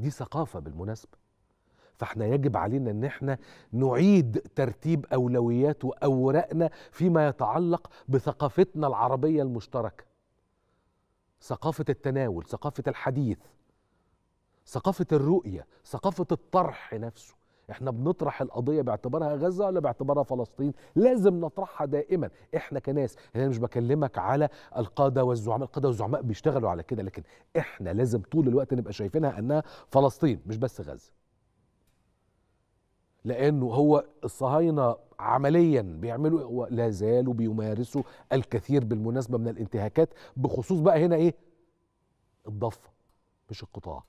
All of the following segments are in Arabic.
دي ثقافه بالمناسبه فاحنا يجب علينا ان احنا نعيد ترتيب اولويات واوراقنا فيما يتعلق بثقافتنا العربيه المشتركه ثقافه التناول ثقافه الحديث ثقافه الرؤيه ثقافه الطرح نفسه احنا بنطرح القضيه باعتبارها غزه ولا باعتبارها فلسطين لازم نطرحها دائما احنا كناس انا مش بكلمك على القاده والزعماء القاده والزعماء بيشتغلوا على كده لكن احنا لازم طول الوقت نبقى شايفينها انها فلسطين مش بس غزه لانه هو الصهاينه عمليا بيعملوا لا زالوا بيمارسوا الكثير بالمناسبه من الانتهاكات بخصوص بقى هنا ايه الضفه مش القطاع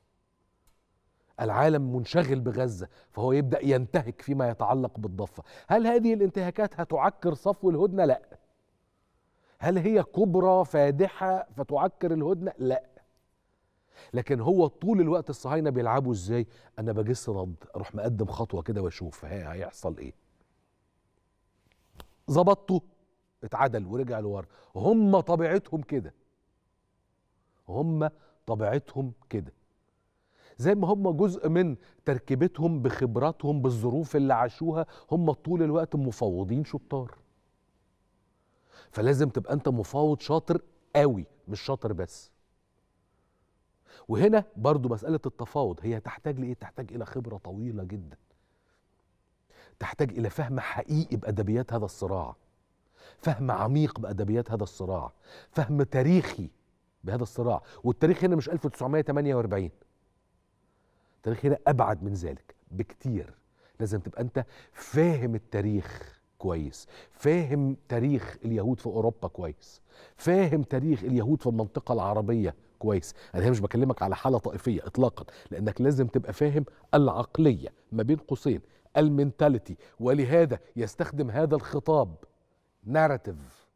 العالم منشغل بغزة فهو يبدأ ينتهك فيما يتعلق بالضفة هل هذه الانتهاكات هتعكر صفو الهدنة؟ لا هل هي كبرى فادحة فتعكر الهدنة؟ لا لكن هو طول الوقت الصهاينة بيلعبوا ازاي انا بجس رد اروح مقدم خطوة كده واشوف هي هيحصل ايه ظبطته اتعدل ورجع لورا هم طبيعتهم كده هم طبيعتهم كده زي ما هم جزء من تركيبتهم بخبراتهم بالظروف اللي عاشوها هم طول الوقت مفوضين شطار فلازم تبقى انت مفاوض شاطر قوي مش شاطر بس وهنا برضو مسألة التفاوض هي تحتاج لإيه؟ تحتاج إلى خبرة طويلة جدا تحتاج إلى فهم حقيقي بأدبيات هذا الصراع فهم عميق بأدبيات هذا الصراع فهم تاريخي بهذا الصراع والتاريخ هنا مش 1948 التاريخ هنا ابعد من ذلك بكتير لازم تبقى انت فاهم التاريخ كويس فاهم تاريخ اليهود في اوروبا كويس فاهم تاريخ اليهود في المنطقه العربيه كويس انا مش بكلمك على حاله طائفيه اطلاقا لانك لازم تبقى فاهم العقليه ما بين قوسين المنتاليتي ولهذا يستخدم هذا الخطاب ناراتيف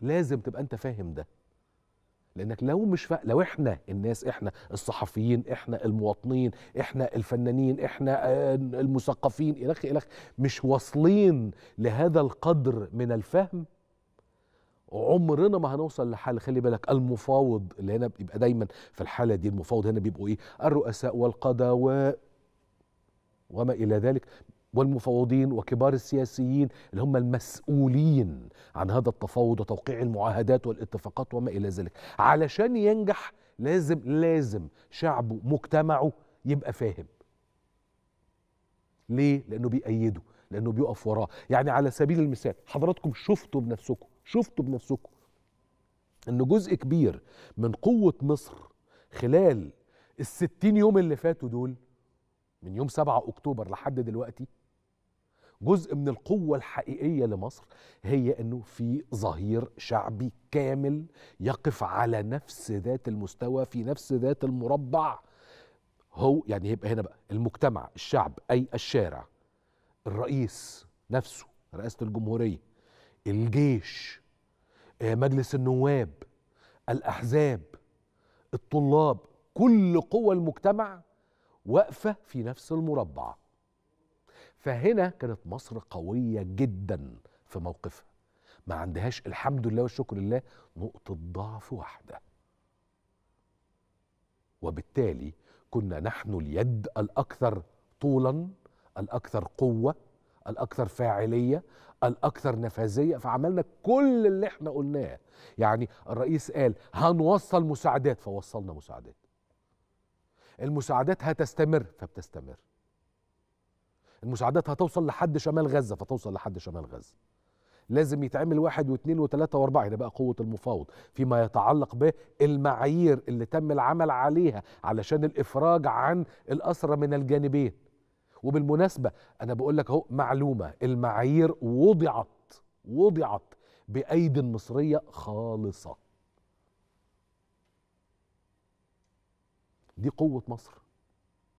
لازم تبقى انت فاهم ده لانك لو مش فا... لو احنا الناس احنا الصحفيين احنا المواطنين احنا الفنانين احنا آه، المثقفين الخ الخ مش واصلين لهذا القدر من الفهم عمرنا ما هنوصل لحل خلي بالك المفاوض اللي هنا بيبقى دايما في الحاله دي المفاوض هنا بيبقوا ايه الرؤساء والقضاء و وما الى ذلك والمفوضين وكبار السياسيين اللي هم المسؤولين عن هذا التفاوض وتوقيع المعاهدات والاتفاقات وما الى ذلك علشان ينجح لازم لازم شعبه مجتمعه يبقى فاهم ليه لانه بيأيده لانه بيقف وراه يعني على سبيل المثال حضراتكم شفتوا بنفسكم شفتوا بنفسكم ان جزء كبير من قوه مصر خلال الستين يوم اللي فاتوا دول من يوم 7 اكتوبر لحد دلوقتي جزء من القوة الحقيقية لمصر هي أنه في ظهير شعبي كامل يقف على نفس ذات المستوى في نفس ذات المربع هو يعني يبقى هنا بقى المجتمع الشعب أي الشارع الرئيس نفسه رئاسة الجمهورية الجيش آه، مجلس النواب الأحزاب الطلاب كل قوى المجتمع واقفة في نفس المربع فهنا كانت مصر قوية جدا في موقفها ما عندهاش الحمد لله والشكر لله نقطة ضعف واحدة وبالتالي كنا نحن اليد الأكثر طولا الأكثر قوة الأكثر فاعلية الأكثر نفاذية فعملنا كل اللي احنا قلناه يعني الرئيس قال هنوصل مساعدات فوصلنا مساعدات المساعدات هتستمر فبتستمر المساعدات هتوصل لحد شمال غزه فتوصل لحد شمال غزه لازم يتعمل واحد واثنين وثلاثة واربعة هنا بقى قوة المفاوض فيما يتعلق بالمعايير اللي تم العمل عليها علشان الإفراج عن الأسرة من الجانبين وبالمناسبة أنا بقول لك أهو معلومة المعايير وضعت وضعت بأيدي مصرية خالصة دي قوة مصر